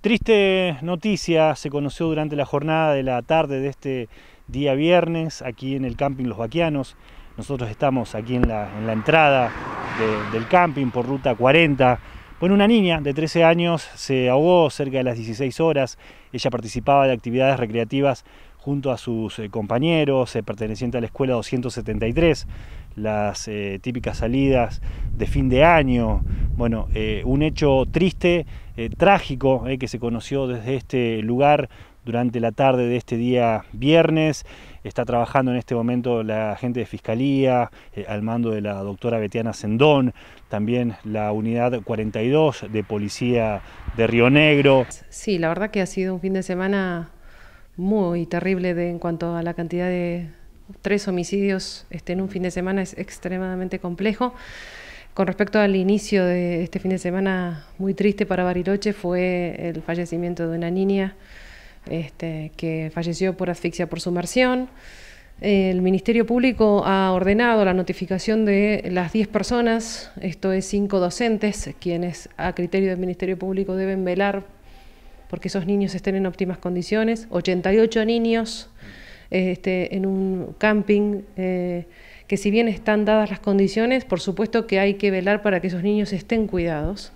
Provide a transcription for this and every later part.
Triste noticia se conoció durante la jornada de la tarde de este día viernes aquí en el camping Los Baquianos. Nosotros estamos aquí en la, entrada del camping por ruta 40. Bueno, una niña de 13 años se ahogó cerca de las 16 horas. Ella participaba de actividades recreativas junto a sus eh, compañeros, eh, perteneciente a la escuela 273 las eh, típicas salidas de fin de año. Bueno, eh, un hecho triste, eh, trágico, que se conoció desde este lugar durante la tarde de este día viernes. Está trabajando en este momento la gente de Fiscalía, al mando de la doctora Betiana Sendón, también la unidad 42 de Policía de Río Negro. Sí, la verdad que ha sido un fin de semana muy terrible en cuanto a la cantidad de, tres homicidios este, en un fin de semana es extremadamente complejo. Con respecto al inicio de este fin de semana muy triste para Bariloche fue el fallecimiento de una niña este, que falleció por asfixia por sumersión. El Ministerio Público ha ordenado la notificación de las 10 personas, esto es cinco docentes, quienes a criterio del Ministerio Público deben velar porque esos niños estén en óptimas condiciones. 88 niños este, en un camping, eh, que si bien están dadas las condiciones, por supuesto que hay que velar para que esos niños estén cuidados.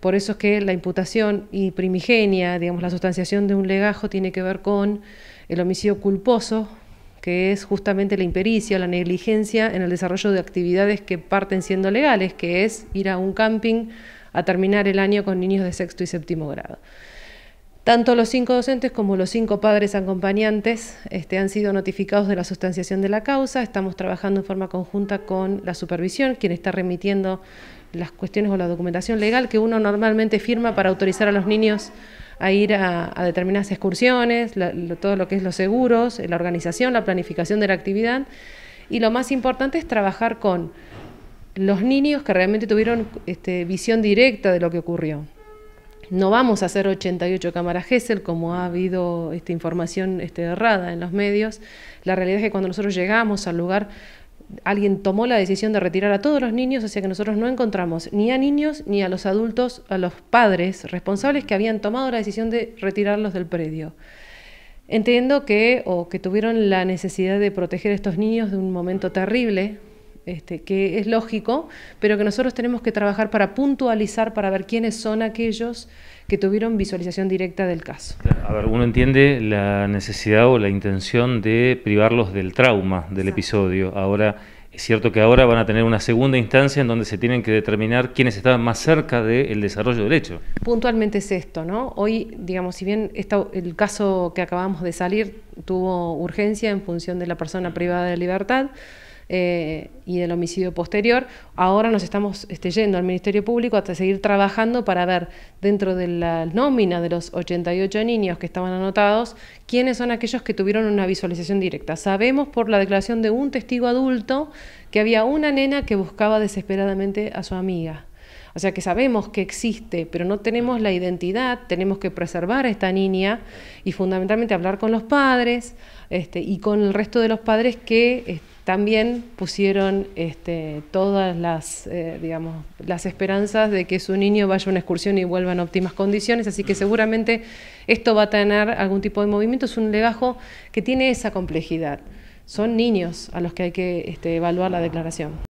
Por eso es que la imputación y primigenia, digamos, la sustanciación de un legajo tiene que ver con el homicidio culposo, que es justamente la impericia, la negligencia en el desarrollo de actividades que parten siendo legales, que es ir a un camping a terminar el año con niños de sexto y séptimo grado. Tanto los cinco docentes como los cinco padres acompañantes este, han sido notificados de la sustanciación de la causa. Estamos trabajando en forma conjunta con la supervisión, quien está remitiendo las cuestiones o la documentación legal que uno normalmente firma para autorizar a los niños a ir a, determinadas excursiones, todo lo que es los seguros, eh, la organización, la planificación de la actividad. Y lo más importante es trabajar con los niños que realmente tuvieron este, visión directa de lo que ocurrió. No vamos a hacer 88 cámaras Gesell, como ha habido esta información este, errada en los medios. La realidad es que cuando nosotros llegamos al lugar, alguien tomó la decisión de retirar a todos los niños, o sea que nosotros no encontramos ni a niños ni a los adultos, a los padres responsables que habían tomado la decisión de retirarlos del predio. Entiendo que o que tuvieron la necesidad de proteger a estos niños de un momento terrible este, que es lógico, pero que nosotros tenemos que trabajar para puntualizar, para ver quiénes son aquellos que tuvieron visualización directa del caso. A ver, uno entiende la necesidad o la intención de privarlos del trauma del episodio. Ahora, es cierto que ahora van a tener una segunda instancia en donde se tienen que determinar quiénes estaban más cerca del desarrollo del hecho. Puntualmente es esto, ¿no? Hoy, digamos, si bien el caso que acabamos de salir tuvo urgencia en función de la persona privada de libertad, eh, y del homicidio posterior. Ahora nos estamos este, yendo al Ministerio Público hasta seguir trabajando para ver dentro de la nómina de los 88 niños que estaban anotados, quiénes son aquellos que tuvieron una visualización directa. Sabemos por la declaración de un testigo adulto que había una nena que buscaba desesperadamente a su amiga. O sea que sabemos que existe, pero no tenemos la identidad, tenemos que preservar a esta niña y fundamentalmente hablar con los padres este, y con el resto de los padres que eh, también pusieron este, todas las, eh, digamos, las esperanzas de que su niño vaya a una excursión y vuelva en óptimas condiciones, así que seguramente esto va a tener algún tipo de movimiento, es un legajo que tiene esa complejidad. Son niños a los que hay que este, evaluar la declaración.